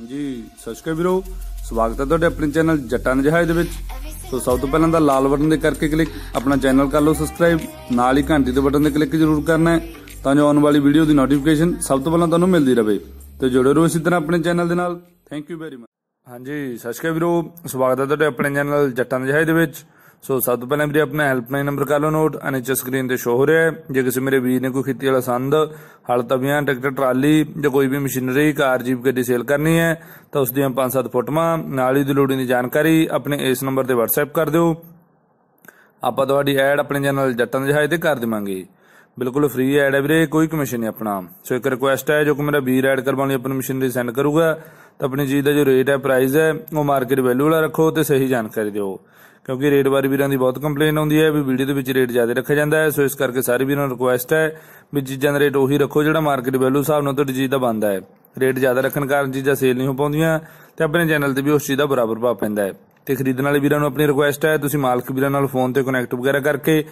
ਹਾਂਜੀ ਸਤਿ ਸ਼੍ਰੀ ਅਕਾਲ ਵੀਰੋ ਸਵਾਗਤ ਹੈ ਤੁਹਾਡੇ ਆਪਣੇ ਚੈਨਲ ਜੱਟਾਂ ਜਹਾਜ਼ ਦੇ ਵਿੱਚ ਸੋ ਸਭ ਤੋਂ ਪਹਿਲਾਂ ਤਾਂ ਲਾਲ ਬਟਨ ਦੇ ਕਰਕੇ ਕਲਿੱਕ ਆਪਣਾ ਚੈਨਲ ਕਰ ਲਓ ਸਬਸਕ੍ਰਾਈਬ ਨਾਲ ਹੀ ਘੰਟੀ ਦੇ ਬਟਨ ਦੇ ਕਲਿੱਕ ਜ਼ਰੂਰ ਕਰਨਾ ਤਾਂ ਜੋ ਆਉਣ ਵਾਲੀ ਵੀਡੀਓ ਦੀ ਨੋਟੀਫਿਕੇਸ਼ਨ ਸਭ ਤੋਂ ਪਹਿਲਾਂ ਤੁਹਾਨੂੰ ਮਿਲਦੀ ਰਹੇ ਤੇ ਜੁੜੇ ਰਹੋ ਇਸੇ ਤਰ੍ਹਾਂ ਆਪਣੇ ਚੈਨਲ ਦੇ ਨਾਲ ਥੈਂਕ ਯੂ ਵੈਰੀ ਮਚ ਹਾਂਜੀ ਸਤਿ ਸ਼੍ਰੀ ਅਕਾਲ ਵੀਰੋ ਸਵਾਗਤ ਹੈ ਤੁਹਾਡੇ ਆਪਣੇ ਚੈਨਲ ਜੱਟਾਂ ਜਹਾਜ਼ ਦੇ ਵਿੱਚ ਸੋ ਸਭ ਤੋਂ ਪਹਿਲਾਂ ਵੀਰੇ ਆਪਣਾ ਹੈਲਪਲਾਈਨ ਨੰਬਰ ਕਰ ਲਓ ਨੋਟ ਅਨੇਚਰ ਸਕਰੀਨ ਤੇ ਸ਼ੋ ਹੋ ਰਿਹਾ ਹੈ ਜੇ ਕਿਸੇ ਮੇਰੇ ਵੀਰ ਨੇ ਕੋਈ ਖੇਤੀ ਵਾਲਾ ਸੰਦ ਹਲ ਤਵੀਆਂ ਟਰੈਕਟਰ ਟਰਾਲੀ ਜਾਂ ਕੋਈ ਵੀ ਮਸ਼ੀਨਰੀ ਕਾਰ ਜੀਪ ਗੱਡੀ ਸੇਲ ਕਰਨੀ ਹੈ ਤਾਂ ਉਸ ਦੀਆਂ 5-7 ਫੋਟੋਆਂ ਨਾਲ ਹੀ ਲੋੜੀਂਦੀ ਦੀ ਜਾਣਕਾਰੀ ਆਪਣੇ ਇਸ ਨੰਬਰ ਤੇ WhatsApp ਕਰ ਦਿਓ ਆਪਾਂ ਤੁਹਾਡੀ ਐਡ ਆਪਣੇ ਚੈਨਲ ਜੱਟਾਂ ਦੇ ਜਹਾਜ਼ ਤੇ ਕਰ ਦੇਵਾਂਗੇ ਬਿਲਕੁਲ ਫ੍ਰੀ ਐਡ ਹੈ ਵੀਰੇ ਕੋਈ ਕਮਿਸ਼ਨ ਨਹੀਂ ਆਪਣਾ ਸੋ ਇੱਕ ਰਿਕੁਐਸਟ ਹੈ ਜੋ ਕਿ ਮੇਰਾ ਵੀਰ ਐਡ ਕਰਵਾਉਣ ਲਈ ਆਪਣੀ ਮਸ਼ੀਨਰੀ ਸੈਂਡ ਕਰੂਗਾ ਤਾਂ ਆਪਣੀ ਚੀਜ਼ ਦਾ ਜੋ ਰੇਟ ਹੈ ਪ੍ਰਾਈਸ ਹੈ ਉਹ ਮਾਰਕੀਟ ਵੈਲਿਊ ਵਾਲਾ ਰੱਖੋ ਤੇ ਸਹੀ ਜਾਣਕਾਰੀ ਦਿਓ ਕਿਉਂਕਿ ਰੇਟ ਬਾਰੇ ਵੀਰਾਂ ਦੀ ਬਹੁਤ ਕੰਪਲੇਨ ਆਉਂਦੀ ਹੈ ਵੀ ਵੀਡੀਓ ਦੇ ਵਿੱਚ ਰੇਟ ਜ਼ਿਆਦਾ ਰੱਖਿਆ ਜਾਂਦਾ ਹੈ ਸੋ ਇਸ ਕਰਕੇ ਸਾਰੇ ਵੀਰਾਂ ਨੂੰ ਰਿਕੁਐਸਟ ਹੈ ਵੀ ਚੀਜ਼ਾਂ ਦਾ ਰੇਟ ਉਹੀ ਰੱਖੋ ਜਿਹੜਾ ਮਾਰਕੀਟ ਵੈਲਿਊ ਹਿਸਾਬ ਨਾਲ ਤੁਹਾਡੀ ਚੀਜ਼ ਦਾ ਬਣਦਾ ਹੈ ਰੇਟ ਜ਼ਿਆਦਾ ਰੱਖਣ ਕਾਰਨ ਚੀਜ਼ਾਂ ਸੇਲ ਨਹੀਂ ਹੋ ਪਾਉਂਦੀਆਂ ਤੇ ਆਪਣੇ ਚੈਨਲ ਤੇ ਵੀ ਉਸ ਚੀਜ਼ ਦਾ ਬਰਾਬਰ ਭਾਅ ਪੈਂਦਾ ਹੈ ਤੇ ਖਰੀਦਣ ਵਾਲੇ ਵੀਰਾਂ ਨੂੰ ਆਪਣੀ ਰਿਕੁਐਸਟ ਹੈ ਤੁਸੀਂ ਮਾਲਕ ਵੀਰਾਂ ਨਾਲ ਫੋਨ ਤੇ ਕਨੈਕਟ ਵਗੈਰਾ ਕਰਕੇ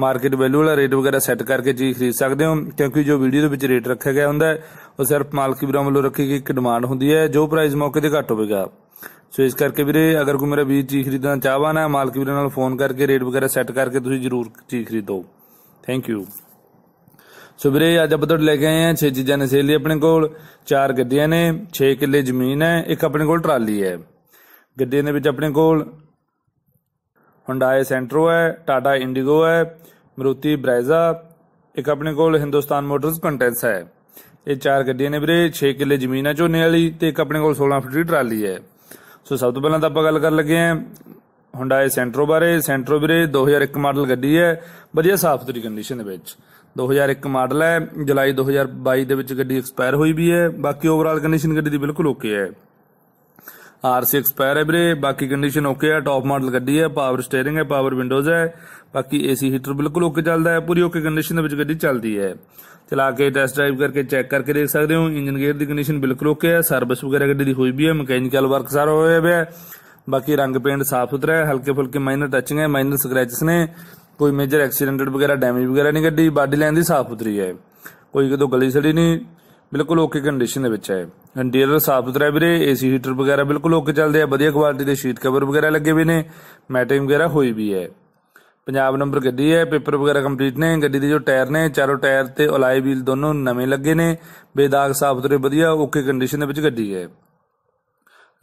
ਮਾਰਕੀਟ ਵੈਲਿਊ ਵਾਲਾ ਰੇਟ ਵਗੈਰਾ ਸੈੱਟ ਕਰਕੇ ਚੀਜ਼ ਖਰੀਦ ਸਕਦੇ ਹੋ ਕਿਉਂਕਿ ਜੋ ਵੀਡੀਓ ਦੇ ਵਿੱਚ ਰੇਟ ਰੱਖਿਆ ਗਿਆ ਹੁੰਦਾ ਹੈ ਉਹ ਸਿਰਫ ਮਾਲਕ ਵੀਰਾਂ ਵੱਲੋਂ ਰੱਖੀ ਗਈ ਇੱਕ ਡਿਮਾਂਡ ਹੁੰਦੀ ਹੈ ਜੋ ਪ੍ਰਾਈਸ ਮੌਕੇ ਤੇ ਘੱਟ ਹੋਵੇਗਾ ਸੋ ਇਸ ਕਰਕੇ ਵੀਰੇ ਅਗਰ ਕੋਈ ਮੇਰਾ ਵੀਰ ਚੀਜ਼ ਖਰੀਦਣਾ ਚਾਹਵਾ ਹੈ ਮਾਲਕ ਵੀਰੇ ਨਾਲ ਫੋਨ ਕਰਕੇ ਰੇਟ ਵਗੈਰਾ ਸੈੱਟ ਕਰਕੇ ਤੁਸੀਂ ਜ਼ਰੂਰ ਚੀਜ਼ ਖਰੀਦੋ ਥੈਂਕ ਯੂ ਸੋ ਵੀਰੇ ਅੱਜ ਆਪਾਂ ਤੁਹਾਡੇ ਲੈ ਕੇ ਆਏ ਆ ਛੇ ਚੀਜ਼ਾਂ ਨੇ ਸੇਲੀ ਆਪਣੇ ਕੋਲ ਚਾਰ ਗੱਡੀਆਂ ਨੇ 6 ਕਿੱਲੇ ਜ਼ਮੀਨ ਹੈ ਇੱਕ ਆਪਣੇ ਕੋਲ ਟਰਾਲੀ ਹੈ ਗੱਡੀਆਂ ਦੇ ਵਿੱਚ ਆਪਣੇ ਕੋਲ ਹੁੰਡਾਏ ਸੈਂਟਰੋ ਹੈ ਟਾਟਾ ਇੰਡੀਗੋ ਹੈ ਮਰੂਤੀ ਬ੍ਰੈਜ਼ਾ ਇੱਕ ਆਪਣੇ ਕੋਲ ਹਿੰਦੁਸਤਾਨ ਮੋਟਰਸ ਕੰਟੈਂਸ ਹੈ ਇਹ ਚਾਰ ਗੱਡੀਆਂ ਨੇ ਵੀਰੇ 6 ਕਿੱਲੇ ਜ਼ਮੀਨ ਹੈ ਝੋਨੇ ਵਾਲੀ ਤੇ ਇੱਕ ਆਪਣੇ ਕੋਲ 16 ਫੁੱਟ ਦੀ ਟਰਾਲੀ ਹੈ ਸੋ ਸਭ ਤੋਂ ਪਹਿਲਾਂ ਤਾਂ ਆਪਾਂ ਗੱਲ ਕਰਨ ਲੱਗੇ ਆਂ ਹੁੰਡਾਏ ਸੈਂਟਰੋ ਬਾਰੇ ਸੈਂਟਰੋ ਵੀਰੇ 2001 ਮਾਡਲ ਗੱਡੀ ਹੈ ਵਧੀਆ ਸਾਫ਼ ਸੁਥਰੀ ਕੰਡੀਸ਼ਨ ਦੇ ਵਿੱਚ 2001 ਮਾਡਲ ਹੈ ਜੁਲਾਈ 2022 ਦੇ ਵਿੱਚ ਗੱਡੀ ਐਕਸਪਾਇਰ ਹੋਈ ਵੀ ਹੈ ਬਾਕੀ ਓਵਰਆਲ ਕੰਡੀਸ਼ਨ ਗੱਡੀ ਦੀ ਬਿਲਕੁਲ ਓਕੇ ਹੈ ਆਰ6 ਐਕਸਪਾਇਰ ਹੈ ਵੀਰੇ ਬਾਕੀ ਕੰਡੀਸ਼ਨ ਓਕੇ ਹੈ ਟਾਪ ਮਾਡਲ ਗੱਡੀ ਹੈ ਪਾਵਰ ਸਟੀering ਹੈ ਪਾਵਰ ਵਿੰਡੋਜ਼ ਹੈ ਬਾਕੀ ਏਸੀ ਹੀਟਰ ਬਿਲਕੁਲ ਓਕੇ ਚੱਲਦਾ ਹੈ ਪੂਰੀ ਓਕੇ ਕੰਡੀਸ਼ਨ ਦੇ ਵਿੱਚ ਗੱਡੀ ਚੱਲਦੀ ਹੈ ਚਲਾ ਕੇ ਟੈਸਟ ਡਰਾਈਵ ਕਰਕੇ ਚੈੱਕ ਕਰਕੇ ਦੇਖ ਸਕਦੇ ਹੋ ਇੰਜਨ ਗੇਅਰ ਦੀ ਕੰਡੀਸ਼ਨ ਬਿਲਕੁਲ ਓਕੇ ਹੈ ਸਰਵਿਸ ਵਗੈਰਾ ਗੱਡੀ ਦੀ ਹੋਈ ਵੀ ਹੈ ਮਕੈਨੀਕਲ ਵਰਕ ਸਾਰਾ ਹੋਇਆ ਹੈ ਬਾਕੀ ਰੰਗ ਪੇਂਟ ਸਾਫ ਸੁਥਰਾ ਹੈ ਹਲਕੇ ਫੁਲਕੇ ਮਾਈਨਰ ਟੱਚਿੰਗ ਹੈ ਮਾਈਨਰ ਸਕ੍ਰੈਚਸ ਨੇ ਕੋਈ ਮੇਜਰ ਐਕਸੀਡੈਂਟਡ ਵਗੈਰਾ ਡੈਮੇਜ ਵਗੈਰਾ ਨਹੀਂ ਗੱਡੀ ਬਾਡੀ ਲਾਈਨ ਦੀ ਸਾਫ ਸੁਥਰੀ ਹੈ ਕੋਈ ਕਿਤੋਂ ਗਲੀ ਸੜੀ ਨਹੀਂ ਬਿਲਕੁਲ ਓਕੇ ਕੰਡੀਸ਼ਨ ਦੇ ਵਿੱਚ ਹੈ ਇੰਟੀਰੀਅਰ ਸਾਫ ਸੁਥਰਾ ਵੀਰੇ ਏਸੀ ਹੀਟਰ ਵਗੈਰਾ ਬਿਲਕੁਲ ਓਕੇ ਚੱਲਦੇ ਆ ਵਧੀਆ ਕੁਆਲਿਟੀ ਦੇ ਸ਼ੀਟ ਕਵਰ ਵਗੈਰਾ ਲੱਗੇ ਹੋਏ ਨੇ ਮੈਟਿੰਗ ਵਗੈਰਾ ਹੋਈ ਵੀ ਹੈ ਪੰਜਾਬ ਨੰਬਰ ਗੱਡੀ ਹੈ ਪੇਪਰ ਵਗੈਰਾ ਕੰਪਲੀਟ ਨੇ ਗੱਡੀ ਦੇ ਜੋ ਟਾਇਰ ਨੇ ਚਾਰੋਂ ਟਾਇਰ ਤੇ ਅਲਾਈ ਵੀਲ ਦੋਨੋਂ ਨਵੇਂ ਲੱਗੇ ਨੇ ਬੇਦਾਗ ਸਾਫ ਸੁਥਰੇ ਵਧੀਆ ਓਕੇ ਕੰਡੀਸ਼ਨ ਦੇ ਵਿੱਚ ਗੱਡੀ ਹੈ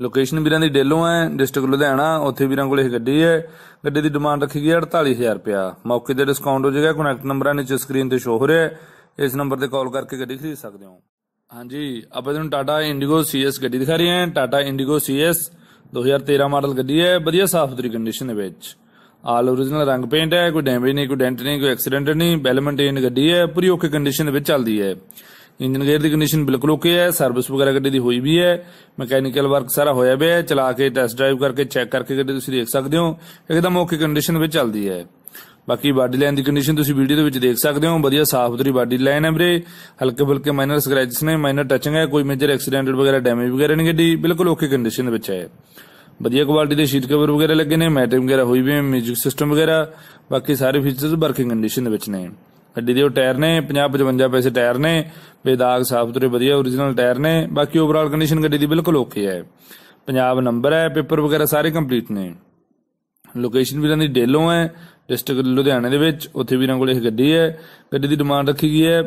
ਲੋਕੇਸ਼ਨ ਵੀਰਾਂ ਦੀ ਡੇਲੋਂ ਹੈ ਡਿਸਟ੍ਰਿਕਟ ਲੁਧਿਆਣਾ ਉੱਥੇ ਵੀਰਾਂ ਕੋਲ ਇਹ ਗੱਡੀ ਹੈ ਗੱਡੀ ਦੀ ਡਿਮਾਂਡ ਰੱਖੀ ਗਈ 48000 ਰੁਪਿਆ ਮੌਕੇ ਤੇ ਡਿਸਕਾਊਂਟ ਹੋ ਜਾਏਗਾ ਕੰਟੈਕਟ ਨੰਬਰਾਂ ਨੀਚੇ ਸਕਰੀਨ ਤੇ ਸ਼ੋ ਹੋ ਰਿਹਾ ਹੈ ਇਸ ਨੰਬਰ ਤੇ ਕਾਲ ਕਰਕੇ ਗੱਡੀ ਖਰੀਦ ਸਕਦੇ ਹੋ ਹਾਂਜੀ ਆਪਾਂ ਤੁਹਾਨੂੰ ਟਾਟਾ ਇੰਡੀਗੋ ਸੀਐਸ ਗੱਡੀ ਦਿਖਾ ਰਹੇ ਹਾਂ ਟਾਟਾ ਇੰਡੀਗੋ ਸੀਐਸ 2013 ਮਾਡਲ ਗੱਡੀ ਹੈ ਵਧੀਆ ਸਾਫ ਸੁਥਰੀ ਕੰਡੀਸ਼ਨ ਦੇ ਵਿੱਚ ਆਲ ओरिजिनल ਰੰਗ ਪੇਂਟ ਹੈ ਕੋਈ ਡੈਮੇਜ ਨਹੀਂ ਕੋਈ ਡੈਂਟ ਨਹੀਂ ਕੋਈ ਐਕਸੀਡੈਂਟ ਨਹੀਂ ਵੈਲ ਮੇਨਟੇਨ ਗੱਡੀ ਹੈ ਪੂਰੀ ਓਕੇ ਕੰਡੀਸ਼ਨ ਦੇ ਵਿੱਚ ਚੱਲਦੀ ਹੈ ਇੰਜਨ ਗੇਅਰ ਦੀ ਕੰਡੀਸ਼ਨ ਬਿਲਕੁਲ ਓਕੇ ਹੈ ਸਰਵਿਸ ਵਗੈਰਾ ਗੱਡੀ ਦੀ ਹੋਈ ਵੀ ਹੈ ਮਕੈਨੀਕਲ ਵਰਕ ਸਾਰਾ ਹੋਇਆ ਪਿਆ ਹੈ ਚਲਾ ਕੇ ਟੈਸਟ ਡਰਾਈਵ ਕਰਕੇ ਚੈੱਕ ਕਰਕੇ ਗੱਡੀ ਤੁਸੀਂ ਦੇਖ ਸਕਦੇ ਹੋ ਇੱਕਦਮ ਓਕੇ ਕੰਡੀਸ਼ਨ ਵਿੱਚ ਚੱਲਦੀ ਹੈ ਬਾਕੀ ਬਾਡੀ ਲਾਈਨ ਦੀ ਕੰਡੀਸ਼ਨ ਤੁਸੀਂ ਵੀਡੀਓ ਦੇ ਵਿੱਚ ਦੇਖ ਸਕਦੇ ਹੋ ਵਧੀਆ ਸਾਫ਼ ਸੁਥਰੀ ਬਾਡੀ ਲਾਈਨ ਹੈ ਵੀਰੇ ਹਲਕੇ ਫੁਲਕੇ ਮਾਈਨਰ ਸਕ੍ਰੈਚਸ ਨੇ ਮਾਈਨਰ ਟੱਚਿੰਗ ਹੈ ਕੋਈ ਮੇਜਰ ਐਕਸੀਡੈਂਟ ਵਗੈਰਾ ਡੈਮੇਜ ਵਗੈਰਾ ਨਹੀਂ ਗੱਡੀ ਬਿਲਕੁਲ ਓਕੇ ਕੰਡੀਸ਼ਨ ਦੇ ਵਿੱਚ ਹੈ ਵਧੀਆ ਕੁਆਲਿਟੀ ਦੇ ਸ਼ੀਟ ਕਵਰ ਵਗੈਰਾ ਲੱਗੇ ਨੇ ਮੈਟ ਵਗੈਰਾ ਹੋਈ ਵੀ ਹੈ ਮਿਊਜ਼ਿਕ ਸਿਸਟਮ ਵਗੈਰਾ ਬਾਕੀ ਸਾਰੇ ਫੀਚਰਸ ਵਰਕਿੰਗ ਕੰਡੀਸ਼ਨ ਦੇ ਵਿੱਚ ਨੇ ਗੱਡੀ ਦੇ ਉਹ ਟਾਇਰ ਨੇ 50 55 ਪੈਸੇ ਟਾਇਰ ਨੇ ਬੇਦਾਗ ਸਾਫ ਸੁਥਰੇ ਵਧੀਆ origignal ਟਾਇਰ ਨੇ ਬਾਕੀ ਓਵਰਆਲ ਕੰਡੀਸ਼ਨ ਗੱਡੀ ਦੀ ਬਿਲਕੁਲ ਓਕੇ ਹੈ ਪੰਜਾਬ ਨੰਬਰ ਹੈ ਪੇਪਰ ਵਗੈਰਾ ਸਾਰੇ ਕੰਪਲੀਟ ਨੇ ਲੋਕੇਸ਼ਨ ਵੀਰਾਂ ਦੀ ਡੇਲੋਂ ਹੈ ਡਿਸਟ੍ਰਿਕਟ ਲੁਧਿਆਣੇ ਦੇ ਵਿੱਚ ਉੱਥੇ ਵੀਰਾਂ ਕੋਲ ਇਹ ਗੱਡੀ ਹੈ ਗੱਡੀ ਦੀ ਡਿਮਾਂਡ ਰੱਖੀ ਗਈ ਹੈ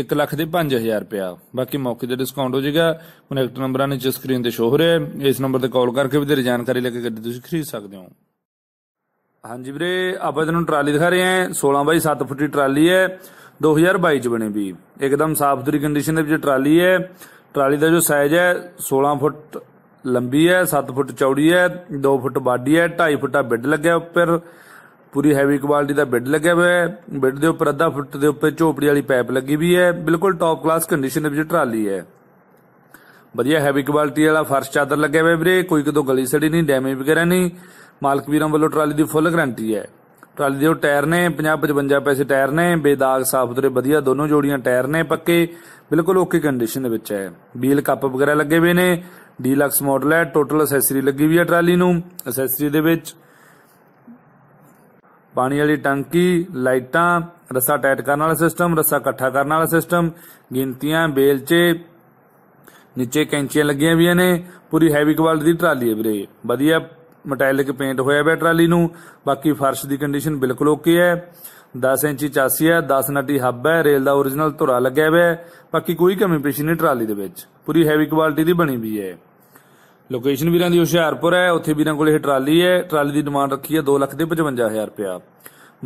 1 ਲੱਖ ਦੇ 5000 ਰੁਪਿਆ ਬਾਕੀ ਮੌਕੇ ਤੇ ਡਿਸਕਾਊਂਟ ਹੋ ਜਾਏਗਾ ਕਨੈਕਟ ਨੰਬਰਾਂ ਨੇ ਜਿਸ ਸਕਰੀਨ ਤੇ ਸ਼ੋ ਹੋ ਰਿਹਾ ਹੈ ਇਸ ਨੰਬਰ ਤੇ ਕਾਲ ਕਰਕੇ ਵੀ ਤੇ ਜਾਣਕਾਰੀ ਲੈ ਕੇ ਗੱਡੀ ਤੁਸੀਂ ਖਰੀਦ ਸਕਦੇ ਹੋ ਹਾਂਜੀ ਵੀਰੇ ਆਪਾਂ ਤੁਹਾਨੂੰ ਟਰਾਲੀ ਦਿਖਾ ਰਹੇ ਹਾਂ 16 ਬਾਈ 7 ਫੁੱਟ ਦੀ ਟਰਾਲੀ ਹੈ 2022 ਚ ਬਣੀ ਵੀ ਇੱਕਦਮ ਸਾਫ ਸੁਥਰੀ ਕੰਡੀਸ਼ਨ ਦੇ ਵਿੱਚ ਟਰਾਲੀ ਹੈ ਟਰਾਲੀ ਦਾ ਜੋ ਸਾਈਜ਼ ਹੈ 16 ਫੁੱਟ ਲੰਬੀ ਹੈ 7 ਫੁੱਟ ਚੌੜੀ ਹੈ 2 ਫੁੱਟ ਬਾਡੀ ਹੈ 2.5 ਫੁੱਟਾ ਬਿੱਡ ਲੱਗਿਆ ਉੱਪਰ ਪੂਰੀ ਹੈਵੀ ਕੁਆਲਿਟੀ ਦਾ ਬਿੱਡ ਲੱਗਿਆ ਹੋਇਆ ਹੈ ਬਿੱਡ ਦੇ ਉੱਪਰ ਅੱਧਾ ਫੁੱਟ ਦੇ ਉੱਪਰ ਝੋਪੜੀ ਵਾਲੀ ਪਾਈਪ ਲੱਗੀ ਵੀ ਹੈ ਬਿਲਕੁਲ ਟੌਪ ਕਲਾਸ ਕੰਡੀਸ਼ਨ ਦੇ ਵਿੱਚ ਟਰਾਲੀ ਹੈ ਵਧੀਆ ਹੈਵੀ ਕੁਆਲਿਟੀ ਵਾਲਾ ਫਰਸ਼ ਚਾਦਰ ਲੱਗਿਆ ਹੋਇਆ ਵੀਰੇ ਕੋਈ ਕਿਤੋਂ ਗਲੀ ਸੜੀ ਨਹੀਂ ਡੈਮੇਜ ਵਗੈਰਾ ਨਹੀਂ ਮਾਲਕ ਵੀਰਾਂ ਵੱਲੋਂ ਟਰਾਲੀ ਦੀ ਫੁੱਲ ਗਾਰੰਟੀ ਹੈ ਟਰਾਲੀ ਦੇ ਟਾਇਰ ਨੇ 50 55 ਪੈਸੇ ਟਾਇਰ ਨੇ ਬੇਦਾਗ ਸਾਫ ਤੇ ਵਧੀਆ ਦੋਨੋਂ ਜੋੜੀਆਂ ਟਾਇਰ ਨੇ ਪੱਕੇ ਬਿਲਕੁਲ ਓਕੇ ਕੰਡੀਸ਼ਨ ਦੇ ਵਿੱਚ ਹੈ ਵੀਲ ਕੱਪ ਵਗੈਰਾ ਲੱਗੇ ਹੋਏ ਨੇ ਡੀਲਕਸ ਮਾਡਲ ਹੈ ਟੋਟਲ ਅਸੈਸਰੀ ਲੱਗੀ ਵੀ ਹੈ ਟਰਾਲੀ ਨੂੰ ਅਸੈਸਰੀ ਦੇ ਵਿੱਚ ਪਾਣੀ ਵਾਲੀ ਟੰਕੀ ਲਾਈਟਾਂ ਰੱਸਾ ਟਾਈਟ ਕਰਨ ਵਾਲਾ ਸਿਸਟਮ ਰੱਸਾ ਇਕੱਠਾ ਕਰਨ ਵਾਲਾ ਸਿਸਟਮ ਗਿਣਤੀਆਂ ਬੇਲਚੇ ਨੀਚੇ ਕੈਂਚੀਆਂ ਲੱਗੀਆਂ ਵੀ ਨੇ ਪੂਰੀ ਹੈਵੀ ਕੁਆਲਿਟੀ ਦੀ ਟਰਾਲੀ ਹੈ ਵੀਰੇ ਵਧੀਆ ਮਟੈਲਿਕ ਪੇਂਟ ਹੋਇਆ ਹੈ ਟਰਾਲੀ ਨੂੰ ਬਾਕੀ ਫਰਸ਼ ਦੀ ਕੰਡੀਸ਼ਨ ਬਿਲਕੁਲ ਓਕੇ ਹੈ 10 ਇੰਚੀ ਚਾਸੀ ਹੈ 10 ਨੱਟੀ ਹੱਬ ਹੈ ਰੇਲ ਦਾ origignal ਧੁਰਾ ਲੱਗਿਆ ਹੋਇਆ ਹੈ ਬਾਕੀ ਕੋਈ ਕਮੀ ਪੇਸ਼ੀ ਨਹੀਂ ਟਰਾਲੀ ਦੇ ਵਿੱਚ ਪੂਰੀ ਹੈਵੀ ਕੁਆਲਿਟੀ ਦੀ ਬਣੀ ਵੀ ਹੈ ਲੋਕੇਸ਼ਨ ਵੀਰਾਂ ਦੀ ਹੁਸ਼ਿਆਰਪੁਰ ਹੈ ਉੱਥੇ ਵੀਰਾਂ ਕੋਲ ਇਹ ਟਰਾਲੀ ਹੈ ਟਰਾਲੀ ਦੀ ਡਿਮਾਂਡ ਰੱਖੀ ਹੈ 2 ਲੱਖ ਦੇ 55000 ਰੁਪਿਆ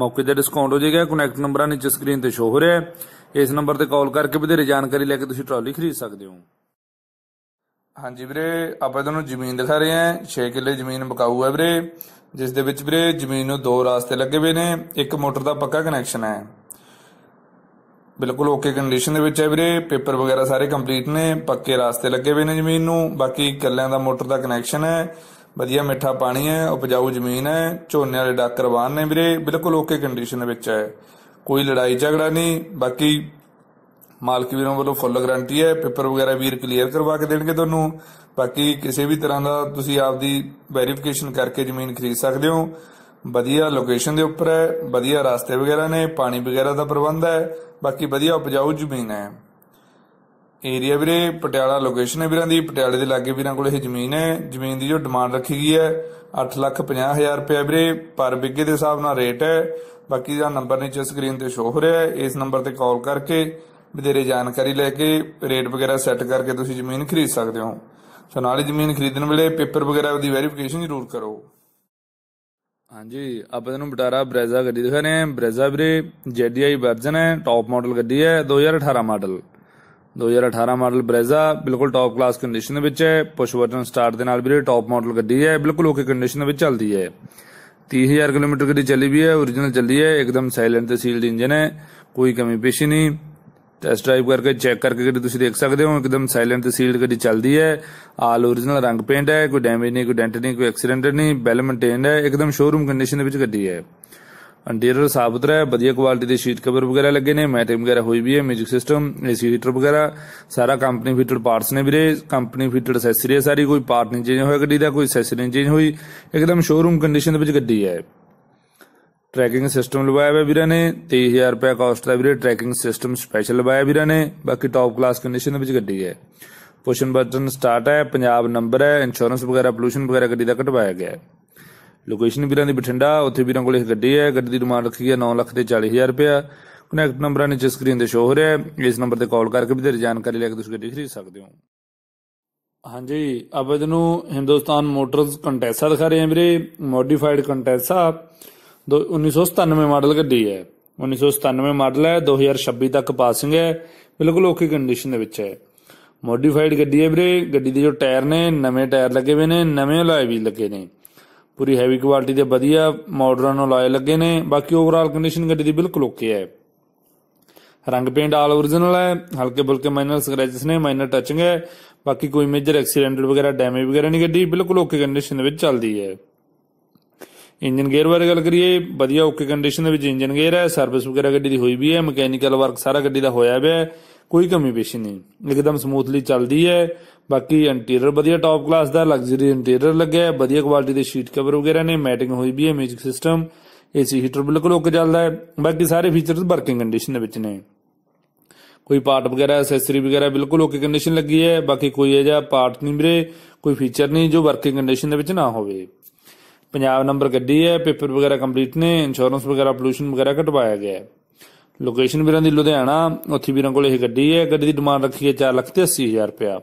ਮੌਕੇ ਤੇ ਡਿਸਕਾਊਂਟ ਹੋ ਜਾਏਗਾ ਕਨੈਕਟ ਨੰਬਰਾਂ ਨੀਚੇ ਸਕਰੀਨ ਤੇ ਸ਼ੋ ਹੋ ਰਿਹਾ ਹੈ ਇਸ ਨੰਬਰ ਤੇ ਕਾਲ ਕਰਕੇ ਵਧੇਰੇ ਜਾਣਕਾਰੀ ਲੈ ਕੇ ਤੁਸੀਂ ਟਰਾਲੀ ਖਰੀਦ ਸਕਦੇ ਹੋ ਹਾਂਜੀ ਵੀਰੇ ਆਪਾਂ ਤੁਹਾਨੂੰ ਜ਼ਮੀਨ ਦਿਖਾ ਰਹੇ ਹਾਂ 6 ਕਿੱਲੇ ਜ਼ਮੀਨ ਬਕਾਊ ਹੈ ਵੀਰੇ ਜਿਸ ਦੇ ਵਿੱਚ ਵੀਰੇ ਜ਼ਮੀਨ ਨੂੰ ਦੋ ਰਾਸਤੇ ਲੱਗੇ ਹੋਏ ਨੇ ਇੱਕ ਮੋਟਰ ਦਾ ਪੱਕਾ ਕਨੈਕਸ਼ਨ ਹੈ ਬਿਲਕੁਲ ਓਕੇ ਕੰਡੀਸ਼ਨ ਦੇ ਵਿੱਚ ਹੈ ਵੀਰੇ ਪੇਪਰ ਵਗੈਰਾ ਸਾਰੇ ਕੰਪਲੀਟ ਨੇ ਪੱਕੇ ਰਾਸਤੇ ਲੱਗੇ ਹੋਏ ਨੇ ਜ਼ਮੀਨ ਨੂੰ ਬਾਕੀ ਕੱਲਿਆਂ ਦਾ ਮੋਟਰ ਦਾ ਕਨੈਕਸ਼ਨ ਹੈ ਵਧੀਆ ਮਿੱਠਾ ਪਾਣੀ ਹੈ ਉਪਜਾਊ ਜ਼ਮੀਨ ਹੈ ਝੋਨੇ ਵਾਲੇ ਡਾਕਰਵਾਨ ਨੇ ਵੀਰੇ ਬਿਲਕੁਲ ਓਕੇ ਕੰਡੀਸ਼ਨ ਦੇ ਵਿੱਚ ਹੈ ਕੋਈ ਲੜਾਈ ਝਗੜਾ ਨਹੀਂ ਬਾਕੀ ਮਾਲਕ ਵੀਰਾਂ ਵੱਲੋਂ ਫੁੱਲ ਗਾਰੰਟੀ ਹੈ ਪੇਪਰ ਵਗੈਰਾ ਵੀਰ ਕਲੀਅਰ ਕਰਵਾ ਕੇ ਦੇਣਗੇ ਤੁਹਾਨੂੰ ਬਾਕੀ ਕਿਸੇ ਵੀ ਤਰ੍ਹਾਂ ਦਾ ਤੁਸੀਂ ਆਪਦੀ ਵੈਰੀਫਿਕੇਸ਼ਨ ਕਰਕੇ ਜ਼ਮੀਨ ਖਰੀਦ ਸਕਦੇ ਹੋ ਵਧੀਆ ਲੋਕੇਸ਼ਨ ਦੇ ਉੱਪਰ ਹੈ ਵਧੀਆ ਰਸਤੇ ਵਗੈਰਾ ਨੇ ਪਾਣੀ ਵਗੈਰਾ ਦਾ ਪ੍ਰਬੰਧ ਹੈ ਬਾਕੀ ਵਧੀਆ ਉਪਜਾਊ ਜ਼ਮੀਨ ਹੈ ਏਰੀਆ ਵੀਰੇ ਪਟਿਆਲਾ ਲੋਕੇਸ਼ਨ ਹੈ ਵੀਰਾਂ ਦੀ ਪਟਿਆਲੇ ਦੇ ਲਾਗੇ ਵੀਰਾਂ ਕੋਲ ਇਹ ਜ਼ਮੀਨ ਹੈ ਜ਼ਮੀਨ ਦੀ ਜੋ ਡਿਮਾਂਡ ਰੱਖੀ ਗਈ ਹੈ 850000 ਰੁਪਏ ਵੀਰੇ ਪਰ ਬਿੱਗੇ ਦੇ ਹਿਸਾਬ ਨਾਲ ਰੇਟ ਹੈ ਬਾਕੀ ਦਾ ਨੰਬਰ ਨੀਚੇ ਸਕਰੀਨ ਤੇ ਸ਼ੋ ਹੋ ਰਿਹਾ ਹੈ ਇਸ ਨੰਬਰ ਤੇ ਕਾਲ ਕਰਕੇ ਵਧੇਰੇ ਜਾਣਕਾਰੀ ਲੈ ਕੇ ਰੇਟ ਵਗੈਰਾ ਸੈੱਟ ਕਰਕੇ ਤੁਸੀਂ ਜ਼ਮੀਨ ਖਰੀਦ ਸਕਦੇ ਹੋ ਸੋ ਨਾਲ ਹੀ ਜ਼ਮੀਨ ਖਰੀਦਣ ਵੇਲੇ ਪੇਪਰ ਵਗੈਰਾ ਦੀ ਵੈਰੀਫਿਕੇਸ਼ਨ ਜ਼ਰੂਰ ਕਰੋ ਹਾਂਜੀ ਆਪਾਂ ਇਹਨੂੰ ਬਟਾਰਾ ਬ੍ਰੈਜ਼ਾ ਗੱਡੀ ਦਿਖਾ ਰਹੇ ਹਾਂ ਬ੍ਰੈਜ਼ਾ ਵੀਰੇ ਜੈਡੀਆਈ ਵਰਜ਼ਨ ਹੈ ਟੌਪ ਮਾਡਲ ਗੱਡੀ ਹੈ 2018 ਮਾਡਲ 2018 ਮਾਡਲ ਬ੍ਰੈਜ਼ਾ ਬਿਲਕੁਲ ਟੌਪ ਕਲਾਸ ਕੰਡੀਸ਼ਨ ਦੇ ਵਿੱਚ ਹੈ ਪੁਸ਼ ਬਟਨ ਸਟਾਰਟ ਦੇ ਨਾਲ ਵੀਰੇ ਟੌਪ ਮਾਡਲ ਗੱਡੀ ਹੈ ਬਿਲਕੁਲ ਓਕੇ ਕੰਡੀਸ਼ਨ ਦੇ ਵਿੱਚ ਚੱਲਦੀ ਹੈ 30000 ਕਿਲੋਮੀਟਰ ਗੱਡੀ ਚੱਲੀ ਵੀ ਹੈ origignal ਚੱਲੀ ਹੈ ਇੱਕਦਮ ਸਾਇਲੈਂਟ ਤੇ ਸੀਲਡ ਇੰਜਨ ਹੈ ਕੋਈ ਕਮੀ ਪੇਸ਼ੀ ਨਹੀਂ ਟੈਸਟ ਡਰਾਈਵ ਕਰਕੇ ਚੈੱਕ ਕਰਕੇ ਗੱਡੀ ਤੁਸੀਂ ਦੇਖ ਸਕਦੇ ਹੋ ਇੱਕਦਮ ਸਾਇਲੈਂਟ ਤੇ ਸੀਲਡ ਗੱਡੀ ਚੱਲਦੀ ਹੈ ਆਲ origignal ਰੰਗ ਪੇਂਟ ਹੈ ਕੋਈ ਡੈਮੇਜ ਨਹੀਂ ਕੋਈ ਡੈਂਟ ਨਹੀਂ ਕੋਈ ਐਕਸੀਡੈਂਟ ਨਹੀਂ ਬੈਲ ਮੇਨਟੇਨਡ ਹੈ ਇੱਕਦਮ ਸ਼ੋਰੂਮ ਕੰਡੀਸ਼ਨ ਦੇ ਵਿੱਚ ਗੱਡੀ ਹੈ ਇੰਟੀਰੀਅਰ ਸਾਫ ਸੁਥਰਾ ਹੈ ਵਧੀਆ ਕੁਆਲਿਟੀ ਦੇ ਸ਼ੀਟ ਕਵਰ ਵਗੈਰਾ ਲੱਗੇ ਨੇ ਮੈਟਿੰਗ ਵਗੈਰਾ ਹੋਈ ਵੀ ਹੈ ਮਿਊਜ਼ਿਕ ਸਿਸਟਮ ਏਸੀ ਹੀਟਰ ਵਗੈਰਾ ਸਾਰਾ ਕੰਪਨੀ ਫਿਟਡ ਪਾਰਟਸ ਨੇ ਵੀਰੇ ਕੰਪਨੀ ਫਿਟਡ ਅਸੈਸਰੀ ਹੈ ਸਾਰੀ ਕੋਈ ਪਾਰਟ ਨਹੀਂ ਚੇਂਜ ਹੋਇਆ ਗੱਡੀ ਦਾ ਕੋਈ ਅਸੈਸਰੀ ਨਹੀਂ ਚੇਂਜ ਹੋਈ ਇੱਕਦਮ ਸ਼ੋਰੂਮ ਕੰਡੀਸ਼ਨ ਦੇ ਵਿੱਚ ਗੱਡੀ ਹੈ ਟਰੈਕਿੰਗ ਸਿਸਟਮ ਲਵਾਇਆ ਵੀ ਵੀਰਾਂ ਨੇ 23000 ਰੁਪਏ ਕਾਸਟ ਦਾ ਵੀਰੇ ਟਰੈਕਿੰਗ ਸਿਸਟਮ ਸਪੈਸ਼ਲ ਲਵਾਇਆ ਵੀਰਾਂ ਨੇ ਬਾਕੀ ਟਾਪ ਕਲਾਸ ਕੰਡੀਸ਼ਨ ਵਿੱਚ ਗੱਡੀ ਹੈ ਪੁਸ਼ਨ ਬਟਨ ਸਟਾਰਟ ਹੈ ਪੰਜਾਬ ਨੰਬਰ ਹੈ ਇੰਸ਼ੋਰੈਂਸ ਵਗੈਰਾ ਪੋਲੂਸ਼ਨ ਵਗੈਰਾ ਗੱਡੀ ਦਾ ਕਟਵਾਇਆ ਗਿਆ ਹੈ ਲੋਕੇਸ਼ਨ ਵੀਰਾਂ ਦੀ ਬਠਿੰਡਾ ਉੱਥੇ ਵੀਰਾਂ ਕੋਲ ਇਹ ਗੱਡੀ ਹੈ ਗੱਡੀ ਦੀ ਡਿਮਾਂਡ ਰੱਖੀ ਹੈ 9 ਲੱਖ ਤੇ 40000 ਰੁਪਏ ਕਨੈਕਟ ਨੰਬਰਾਂ ਨੇ ਜਿਸ ਸਕਰੀਨ ਤੇ ਸ਼ੋ ਹੋ ਰਿਹਾ ਹੈ ਇਸ ਨੰਬਰ ਤੇ ਕਾਲ ਕਰਕੇ ਵੀ ਤੇ ਜਾਣਕਾਰੀ ਲੈ ਕੇ ਤੁਸੀਂ ਗੱਡੀ ਖਰੀਦ ਸਕਦੇ ਹੋ ਹਾਂਜੀ ਅਬਦ ਨੂੰ ਹਿੰਦੁਸਤਾਨ ਮੋਟਰਸ ਕੰਟੈਸਾ ਦਿਖਾ ਰਹੇ ਹਾਂ ਵੀਰੇ ਮੋਡੀਫਾਈਡ ਕੰਟੈਸਾ 1997 ਮਾਡਲ ਗੱਡੀ ਹੈ 1997 ਮਾਡਲ ਹੈ 2026 ਤੱਕ ਪਾਸਿੰਗ ਹੈ ਬਿਲਕੁਲ ਓਕੇ ਕੰਡੀਸ਼ਨ ਦੇ ਵਿੱਚ ਹੈ ਮੋਡੀਫਾਈਡ ਗੱਡੀ ਹੈ ਵੀਰੇ ਗੱਡੀ ਦੇ ਜੋ ਟਾਇਰ ਨੇ ਨਵੇਂ ਟਾਇਰ ਲੱਗੇ ਹੋਏ ਨੇ ਨਵੇਂ ਅਲਾਏ ਵੀ ਲੱਗੇ ਨੇ ਪੂਰੀ ਹੈਵੀ ਕੁਆਲਿਟੀ ਦੇ ਵਧੀਆ ਮਾਡਰਨ ਅਲਾਏ ਲੱਗੇ ਨੇ ਬਾਕੀ ਓਵਰਆਲ ਕੰਡੀਸ਼ਨ ਗੱਡੀ ਦੀ ਬਿਲਕੁਲ ਓਕੇ ਹੈ ਰੰਗ ਪੇਂਟ ਆਲ origignal ਹੈ ਹਲਕੇ ਬੁਲਕੇ ਮਾਈਨਰ ਸਕ੍ਰੈਚਸ ਨੇ ਮਾਈਨਰ ਟੱਚਿੰਗ ਹੈ ਬਾਕੀ ਕੋਈ ਮੇਜਰ ਐਕਸੀਡੈਂਟ ਵਗੈਰਾ ਡੈਮੇਜ ਵਗੈਰਾ ਨਹੀਂ ਗੱਡੀ ਬਿਲਕੁਲ ਓਕੇ ਕੰਡੀਸ਼ਨ ਦੇ ਵਿੱਚ ਚੱਲਦੀ ਹੈ ਇੰਜਨ ਗੇਅਰ ਬਾਰੇ ਗੱਲ ਕਰੀਏ ਵਧੀਆ ਓਕੇ ਕੰਡੀਸ਼ਨ ਦੇ ਵਿੱਚ ਇੰਜਨ ਗੇਅਰ ਹੈ ਸਰਵਿਸ ਵਗੈਰਾ ਗੱਡੀ ਦੀ ਹੋਈ ਵੀ ਹੈ ਮਕੈਨੀਕਲ ਵਰਕ ਸਾਰਾ ਗੱਡੀ ਦਾ ਹੋਇਆ ਹੋਇਆ ਹੈ ਕੋਈ ਕਮੀ ਪੇਸ਼ੀ ਨਹੀਂ ਇੱਕਦਮ ਸਮੂਥਲੀ ਚੱਲਦੀ ਹੈ ਬਾਕੀ ਇੰਟੀਰੀਅਰ ਵਧੀਆ ਟਾਪ ਕਲਾਸ ਦਾ ਲਗਜ਼ਰੀ ਇੰਟੀਰੀਅਰ ਲੱਗਿਆ ਹੈ ਵਧੀਆ ਕੁਆਲਿਟੀ ਦੇ ਸ਼ੀਟ ਕਵਰ ਵਗੈਰਾ ਨੇ ਮੈਟਿੰਗ ਹੋਈ ਵੀ ਹੈ ਮਿਊਜ਼ਿਕ ਸਿਸਟਮ ਏਸੀ ਹੀਟਰ ਬਿਲਕੁਲ ਓਕੇ ਚੱਲਦਾ ਹੈ ਬਾਕੀ ਸਾਰੇ ਫੀਚਰਸ ਵਰਕਿੰਗ ਕੰਡੀਸ਼ਨ ਦੇ ਵਿੱਚ ਨੇ ਕੋਈ ਪਾਰਟ ਵਗੈਰਾ ਐਕਸੈਸਰੀ ਵਗੈਰਾ ਬਿਲਕੁਲ ਓਕੇ ਕੰਡੀਸ਼ਨ ਲੱਗੀ ਹੈ ਬਾਕੀ ਕੋਈ ਇਹ ਜਿਹਾ ਪਾਰਟ ਨਹੀਂ ਵੀਰੇ ਕੋਈ ਫੀਚਰ ਨਹੀਂ ਜੋ ਵਰਕਿੰਗ ਕੰਡੀਸ਼ਨ ਦੇ ਵਿੱਚ ਨਾ ਹੋਵੇ ਪੰਜਾਬ ਨੰਬਰ ਗੱਡੀ ਹੈ ਪੇਪਰ ਵਗੈਰਾ ਕੰਪਲੀਟ ਨੇ ਇੰਸ਼ੋਰੈਂਸ ਵਗੈਰਾ ਪੋਲੂਸ਼ਨ ਵਗੈਰਾ ਘਟਵਾਇਆ ਗਿਆ ਹੈ ਲੋਕੇਸ਼ਨ ਵੀਰਾਂ ਦੀ ਲੁਧਿਆਣਾ ਉੱਥੇ ਵੀਰਾਂ ਕੋਲ ਇਹ ਗੱਡੀ ਹੈ ਗੱਡੀ ਦੀ ਡਿਮਾਂਡ ਰੱਖੀ ਹੈ 4 ਲੱਖ ਤੇ 80000 ਰੁਪਇਆ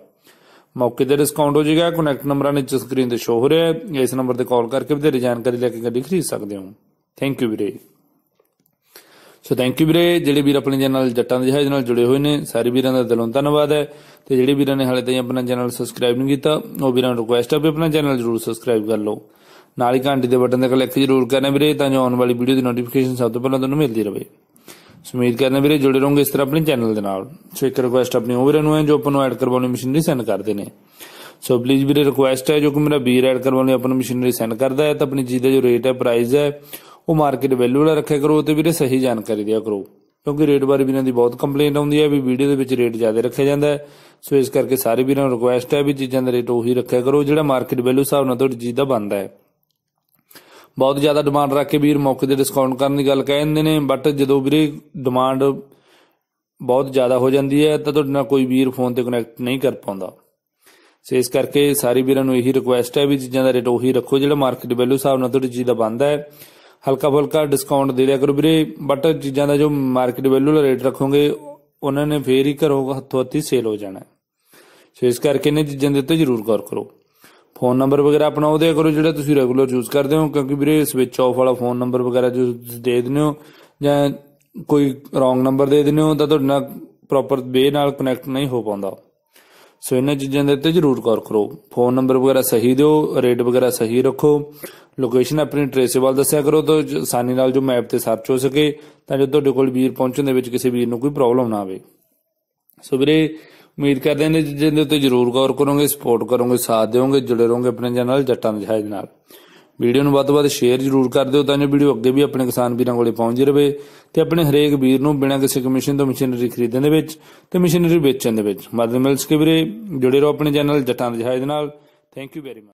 ਮੌਕੇ ਤੇ ਡਿਸਕਾਊਂਟ ਹੋ ਜਾਏਗਾ ਕਨੈਕਟ ਨੰਬਰਾਂ ਨੀਚੇ ਸਕਰੀਨ ਤੇ ਸ਼ੋ ਹੋ ਰਿਹਾ ਹੈ ਇਸ ਨੰਬਰ ਤੇ ਕਾਲ ਕਰਕੇ ਵੀ ਤੇ ਜਾਣਕਾਰੀ ਲੈ ਕੇ ਗੱਡੀ ਖਰੀਦ ਸਕਦੇ ਹੋ ਥੈਂਕ ਯੂ ਵੀਰੇ ਸੋ ਥੈਂਕ ਯੂ ਵੀਰੇ ਜਿਹੜੇ ਵੀਰ ਆਪਣੇ ਚੈਨਲ ਜੱਟਾਂ ਦੇ ਜਹਾਜ਼ ਨਾਲ ਜੁੜੇ ਹੋਏ ਨੇ ਸਾਰੇ ਵੀਰਾਂ ਦਾ ਦਿਲੋਂ ਧੰਨਵਾਦ ਹੈ ਤੇ ਜਿਹੜੇ ਵੀਰਾਂ ਨੇ ਹਾਲੇ ਤਾਈਂ ਆਪਣਾ ਚੈਨਲ ਸਬਸਕ੍ਰਾਈਬ ਨਹੀਂ ਕੀਤਾ ਉਹ ਵੀਰਾਂ ਨੂੰ ਰਿਕੁਐਸਟ ਹੈ ਵੀ ਆਪਣਾ ਚੈਨਲ ਜਰੂਰ ਸਬਸਕ੍ਰਾਈਬ ਕਰ ਲਓ ਨਾਲ ਹੀ ਘੰਟੀ ਦੇ ਬਟਨ ਤੇ ਕਲਿੱਕ ਜ਼ਰੂਰ ਕਰਨਾ ਵੀਰੇ ਤਾਂ ਜੋ ਆਉਣ ਵਾਲੀ ਵੀਡੀਓ ਦੀ ਨੋਟੀਫਿਕੇਸ਼ਨ ਸਭ ਤੋਂ ਪਹਿਲਾਂ ਤੁਹਾਨੂੰ ਮਿਲਦੀ ਰਹੇ ਸੋ ਕਰਨਾ ਵੀਰੇ ਜੁੜੇ ਰਹੋਗੇ ਇਸ ਤਰ੍ਹਾਂ ਆਪਣੇ ਚੈਨਲ ਦੇ ਨਾਲ ਸੋ ਇੱਕ ਰਿਕੁਐਸਟ ਆਪਣੀ ਹੋਰ ਨੂੰ ਹੈ ਜੋ ਆਪਾਂ ਨੂੰ ਐਡ ਕਰਵਾਉਣੀ ਮਸ਼ੀਨਰੀ ਸੈਂਡ ਕਰਦੇ ਨੇ ਸੋ ਪਲੀਜ਼ ਵੀਰੇ ਰਿਕੁਐਸਟ ਹੈ ਜੋ ਕਿ ਮੇਰਾ ਵੀਰ ਐਡ ਕਰਵਾਉਣੀ ਆਪਣਾ ਮਸ਼ੀਨਰੀ ਸੈਂਡ ਕਰਦਾ ਹੈ ਤਾਂ ਆਪਣੀ ਚੀਜ਼ ਦਾ ਜੋ ਰੇਟ ਹੈ ਪ੍ਰਾਈਸ ਹੈ ਉਹ ਮਾਰਕੀਟ ਵੈਲਿਊ ਨਾਲ ਰੱਖਿਆ ਕਰੋ ਤੇ ਵੀਰੇ ਸਹੀ ਜਾਣਕਾਰੀ ਦਿਆ ਕਰੋ ਕਿਉਂਕਿ ਰੇਟ ਬਾਰੇ ਵੀਰਾਂ ਦੀ ਬਹੁਤ ਕੰਪਲੇਂਟ ਆਉਂਦੀ ਹੈ ਵੀ ਵੀਡੀਓ ਦੇ ਵਿੱਚ ਰੇਟ ਜ਼ਿਆਦਾ ਰੱਖਿਆ ਜਾਂਦਾ ਹੈ ਸੋ ਇਸ ਕਰਕੇ ਸਾਰੇ ਵੀਰਾਂ ਨੂੰ ਰਿਕੁਐਸਟ ਹੈ ਵੀ ਚੀਜ਼ਾਂ ਦਾ ਰੇਟ ਉਹੀ ਰੱਖਿਆ ਕਰੋ ਜਿਹੜਾ ਮਾਰਕੀਟ ਵੈਲਿਊ ਹਿਸਾਬ ਨਾਲ ਤੁਹਾਡੀ ਚੀਜ਼ ਦਾ ਬਣਦਾ ਹੈ ਬਹੁਤ ਜ਼ਿਆਦਾ ਡਿਮਾਂਡ ਰੱਖ ਕੇ ਵੀਰ ਮੌਕੇ ਤੇ ਡਿਸਕਾਊਂਟ ਕਰਨ ਦੀ ਗੱਲ ਕਹਿੰਦੇ ਨੇ ਬਟ ਜਦੋਂ ਵੀਰੇ ਡਿਮਾਂਡ ਬਹੁਤ ਜ਼ਿਆਦਾ ਹੋ ਜਾਂਦੀ ਹੈ ਤਾਂ ਤੁਹਾਡੇ ਨਾਲ ਕੋਈ ਵੀਰ ਫੋਨ ਤੇ ਕਨੈਕਟ ਨਹੀਂ ਕਰ ਪਾਉਂਦਾ ਸੋ ਇਸ ਕਰਕੇ ਸਾਰੇ ਵੀਰਾਂ ਨੂੰ ਇਹੀ ਰਿਕੁਐਸਟ ਹੈ ਵੀ ਚੀਜ਼ਾਂ ਦਾ ਰੇਟ ਉਹੀ ਰੱਖੋ ਜਿਹੜਾ ਮਾਰਕੀਟ ਵੈਲਿਊ ਹਿਸਾਬ ਨਾਲ ਤੁਹਾਡੀ ਚੀਜ਼ ਦਾ ਬੰਦਾ ਹੈ ਹਲਕਾ ਫੁਲਕਾ ਡਿਸਕਾਊਂਟ ਦੇ ਦਿਆ ਕਰੋ ਵੀਰੇ ਬਟ ਚੀਜ਼ਾਂ ਦਾ ਜੋ ਮਾਰਕੀਟ ਵੈਲਿਊ ਦਾ ਰੇਟ ਰੱਖੋਗੇ ਉਹਨਾਂ ਨੇ ਫੇਰ ਹੀ ਘਰੋਂ ਹੱਥੋਂ ਹੱਥੀ ਸੇਲ ਹੋ ਜਾਣਾ ਸੋ ਇਸ ਕਰਕੇ ਇਹਨਾਂ ਚੀਜ਼ਾਂ ਦੇ ਉੱਤੇ ਜ਼ਰੂਰ ਗੌਰ ਕਰੋ ਫੋਨ ਨੰਬਰ ਵਗੈਰਾ ਆਪਣਾ ਉਹਦੇ ਕਰੋ ਜਿਹੜਾ ਤੁਸੀਂ ਰੈਗੂਲਰ ਯੂਜ਼ ਕਰਦੇ ਹੋ ਕਿਉਂਕਿ ਵੀਰੇ ਸਵਿਚ ਆਫ ਵਾਲਾ ਫੋਨ ਨੰਬਰ ਵਗੈਰਾ ਜੋ ਦੇ ਦਿੰਦੇ ਹੋ ਜਾਂ ਕੋਈ ਰੋਂਗ ਨੰਬਰ ਦੇ ਦਿੰਦੇ ਹੋ ਤਾਂ ਤੁਹਾਡੇ ਨਾਲ ਪ੍ਰੋਪਰ ਵੇ ਨਾਲ ਕਨੈਕਟ ਨਹੀਂ ਹੋ ਪਾਉਂਦਾ ਸੋ ਇਹਨਾਂ ਚੀਜ਼ਾਂ ਦੇ ਉੱਤੇ ਜ਼ਰੂਰ ਗੌਰ ਕਰੋ ਫੋਨ ਨੰਬਰ ਵਗੈਰਾ ਸਹੀ ਦਿਓ ਰੇਟ ਵਗੈਰਾ ਸਹੀ ਰੱਖੋ ਲੋਕੇਸ਼ਨ ਆਪਣੀ ਟ੍ਰੇਸੇਬਲ ਦੱਸਿਆ ਕਰੋ ਤਾਂ ਆਸਾਨੀ ਨਾਲ ਜੋ ਮੈਪ ਤੇ ਸਰਚ ਹੋ ਸਕੇ ਤਾਂ ਜੋ ਤੁਹਾਡੇ ਕੋਲ ਵੀਰ ਪਹੁੰਚਣ ਦੇ ਵਿੱਚ ਕਿਸੇ ਵੀਰ ਨੂੰ ਕੋਈ ਪ੍ਰੋਬਲਮ ਨਾ ਆਵੇ ਸੋ ਵੀਰੇ ਉਮੀਦ ਕਰਦੇ ਨੇ ਜਿੰਦੇ ਤੇ ਜ਼ਰੂਰ ਗੌਰ ਕਰੋਗੇ ਸਪੋਰਟ ਕਰੋਗੇ ਸਾਥ ਦਿਓਗੇ ਜੁੜੇ ਰਹੋਗੇ ਆਪਣੇ ਚੈਨਲ ਜੱਟਾਂ ਜਹਾਜ਼ ਨਾਲ ਵੀਡੀਓ ਨੂੰ ਵੱਧ-ਵੱਧ ਸ਼ੇਅਰ ਜ਼ਰੂਰ ਕਰ ਦਿਓ ਤਾਂ ਜੋ ਵੀਡੀਓ ਅੱਗੇ ਵੀ ਆਪਣੇ ਕਿਸਾਨ ਵੀਰਾਂ ਕੋਲੇ ਪਹੁੰਚ ਰਵੇ ਤੇ ਆਪਣੇ ਹਰੇਕ ਵੀਰ ਨੂੰ ਬਿਨਾਂ ਕਿਸੇ ਕਮਿਸ਼ਨ ਤੋਂ ਮਸ਼ੀਨਰੀ ਖਰੀਦਣ ਦੇ ਵਿੱਚ ਤੇ ਮਸ਼ੀਨਰੀ ਵੇਚਣ ਦੇ ਵਿੱਚ ਮਦਦ ਮਿਲ ਸਕੇ ਵੀਰੇ ਜੁੜੇ ਰਹੋ ਆਪਣੇ ਚੈਨਲ ਜੱਟਾਂ ਜਹਾਜ਼ ਨਾਲ ਥੈਂਕ ਯੂ ਵੈਰੀ ਮਚ